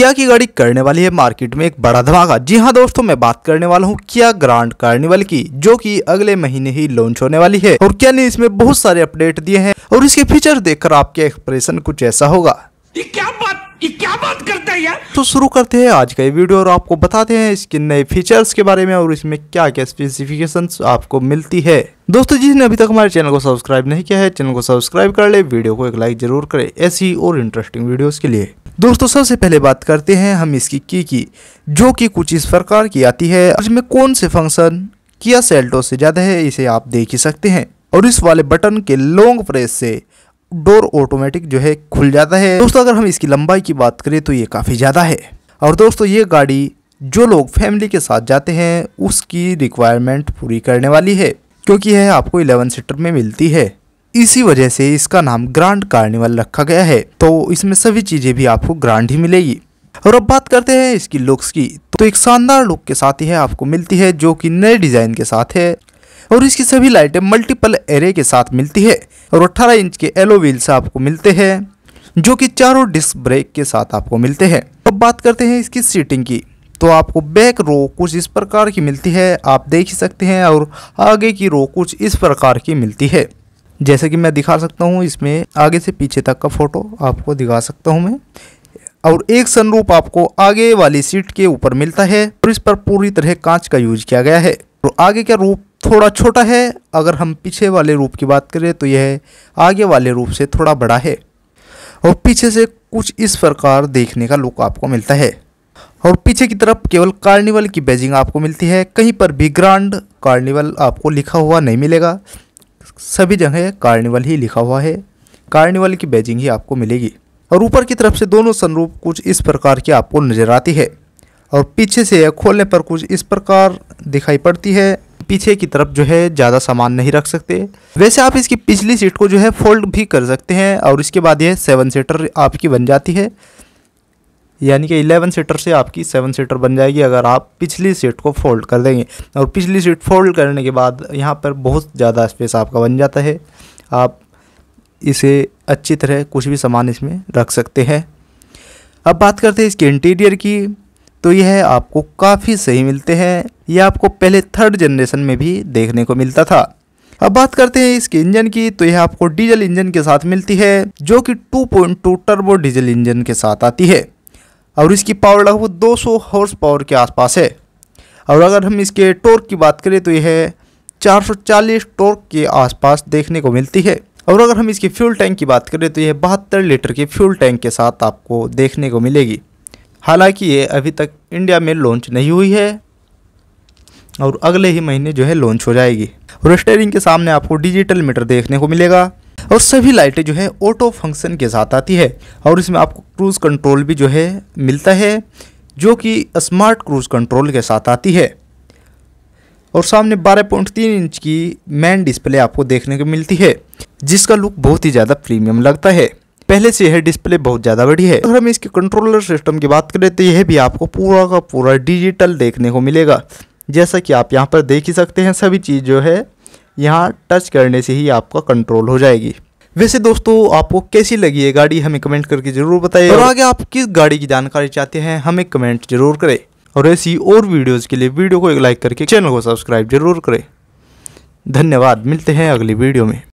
किया की गाड़ी करने वाली है मार्केट में एक बड़ा धमाका जी हाँ दोस्तों मैं बात करने वाला हूँ किया ग्रांड कार्निवल की जो कि अगले महीने ही लॉन्च होने वाली है और क्या ने इसमें बहुत सारे अपडेट दिए हैं और इसके फीचर देखकर आपके एक्सप्रेशन कुछ ऐसा होगा ये क्या बात ये क्या बात करता है यार तो शुरू करते हैं आज का ये वीडियो और आपको बताते हैं इसके नए फीचर्स के बारे में और इसमें क्या क्या स्पेसिफिकेशन आपको मिलती है दोस्तों जिसने अभी तक हमारे चैनल को सब्सक्राइब नहीं किया है चैनल को सब्सक्राइब कर ले वीडियो को एक लाइक जरूर करे ऐसी और इंटरेस्टिंग वीडियोस के लिए दोस्तों सबसे पहले बात करते हैं हम इसकी की की जो कि कुछ इस प्रकार की आती है इसमें कौन से फंक्शन किया सेल्टो से ज़्यादा है इसे आप देख ही सकते हैं और इस वाले बटन के लॉन्ग प्रेस से डोर ऑटोमेटिक जो है खुल जाता है दोस्तों अगर हम इसकी लंबाई की बात करें तो ये काफ़ी ज़्यादा है और दोस्तों ये गाड़ी जो लोग फैमिली के साथ जाते हैं उसकी रिक्वायरमेंट पूरी करने वाली है क्योंकि यह आपको 11 सीटर में मिलती है इसी वजह से इसका नाम ग्रांड कार्निवल रखा गया है तो इसमें सभी चीजें भी आपको ग्रांड ही मिलेगी और अब बात करते हैं इसकी लुक्स की तो एक शानदार लुक के साथ यह आपको मिलती है जो कि नए डिजाइन के साथ है और इसकी सभी लाइटें मल्टीपल एरे के साथ मिलती है और 18 इंच के एलो व्हील्स आपको मिलते हैं जो कि चारों डिस्क ब्रेक के साथ आपको मिलते हैं अब बात करते हैं इसकी सीटिंग की तो आपको बैक रो कुछ इस प्रकार की मिलती है आप देख ही सकते हैं और आगे की रो कुछ इस प्रकार की मिलती है जैसे कि मैं दिखा सकता हूँ इसमें आगे से पीछे तक का फ़ोटो आपको दिखा सकता हूँ मैं और एक सनरूप आपको आगे वाली सीट के ऊपर मिलता है और इस पर पूरी तरह कांच का यूज किया गया है और आगे का रूप थोड़ा छोटा है अगर हम पीछे वाले रूप की बात करें तो यह आगे वाले रूप से थोड़ा बड़ा है और पीछे से कुछ इस प्रकार देखने का लुक आपको मिलता है और पीछे की तरफ केवल कार्निवल की बैजिंग आपको मिलती है कहीं पर भी ग्रांड कार्निवल आपको लिखा हुआ नहीं मिलेगा सभी जगह कार्निवल ही लिखा हुआ है कार्निवल की बैजिंग ही आपको मिलेगी और ऊपर की तरफ से दोनों सनरूप कुछ इस प्रकार की आपको नज़र आती है और पीछे से खोलने पर कुछ इस प्रकार दिखाई पड़ती है पीछे की तरफ जो है ज़्यादा सामान नहीं रख सकते वैसे आप इसकी पिछली सीट को जो है फोल्ड भी कर सकते हैं और इसके बाद यह सेवन सीटर आपकी बन जाती है यानी कि इलेवन सीटर से आपकी सेवन सीटर बन जाएगी अगर आप पिछली सीट को फोल्ड कर देंगे और पिछली सीट फोल्ड करने के बाद यहाँ पर बहुत ज़्यादा स्पेस आपका बन जाता है आप इसे अच्छी तरह कुछ भी सामान इसमें रख सकते हैं अब बात करते हैं इसके इंटीरियर की तो यह आपको काफ़ी सही मिलते हैं यह आपको पहले थर्ड जनरेशन में भी देखने को मिलता था अब बात करते हैं इसके इंजन की तो यह आपको डीजल इंजन के साथ मिलती है जो कि 2.2 टर्बो डीजल इंजन के साथ आती है और इसकी पावर लगभग 200 हॉर्स पावर के आसपास है और अगर हम इसके टॉर्क की बात करें तो यह 440 टॉर्क के आसपास देखने को मिलती है और अगर हम इसके फ्यूल टैंक की बात करें तो यह बहत्तर लीटर के फ्यूल टैंक के साथ आपको देखने को मिलेगी हालांकि ये अभी तक इंडिया में लॉन्च नहीं हुई है और अगले ही महीने जो है लॉन्च हो जाएगी और स्टेयरिंग के सामने आपको डिजिटल मीटर देखने को मिलेगा और सभी लाइटें जो है ऑटो फंक्शन के साथ आती है और इसमें आपको क्रूज़ कंट्रोल भी जो है मिलता है जो कि स्मार्ट क्रूज़ कंट्रोल के साथ आती है और सामने 12.3 इंच की मैन डिस्प्ले आपको देखने को मिलती है जिसका लुक बहुत ही ज़्यादा प्रीमियम लगता है पहले से यह डिस्प्ले बहुत ज़्यादा बड़ी है अगर हम इसके कंट्रोलर सिस्टम की बात करें तो यह भी आपको पूरा का पूरा डिजिटल देखने को मिलेगा जैसा कि आप यहाँ पर देख ही सकते हैं सभी चीज़ जो है यहाँ टच करने से ही आपका कंट्रोल हो जाएगी वैसे दोस्तों आपको कैसी लगी ये गाड़ी हमें कमेंट करके जरूर बताइए और आगे आप किस गाड़ी की जानकारी चाहते हैं हमें कमेंट जरूर करें और ऐसी और वीडियोस के लिए वीडियो को एक लाइक करके चैनल को सब्सक्राइब जरूर करें धन्यवाद मिलते हैं अगली वीडियो में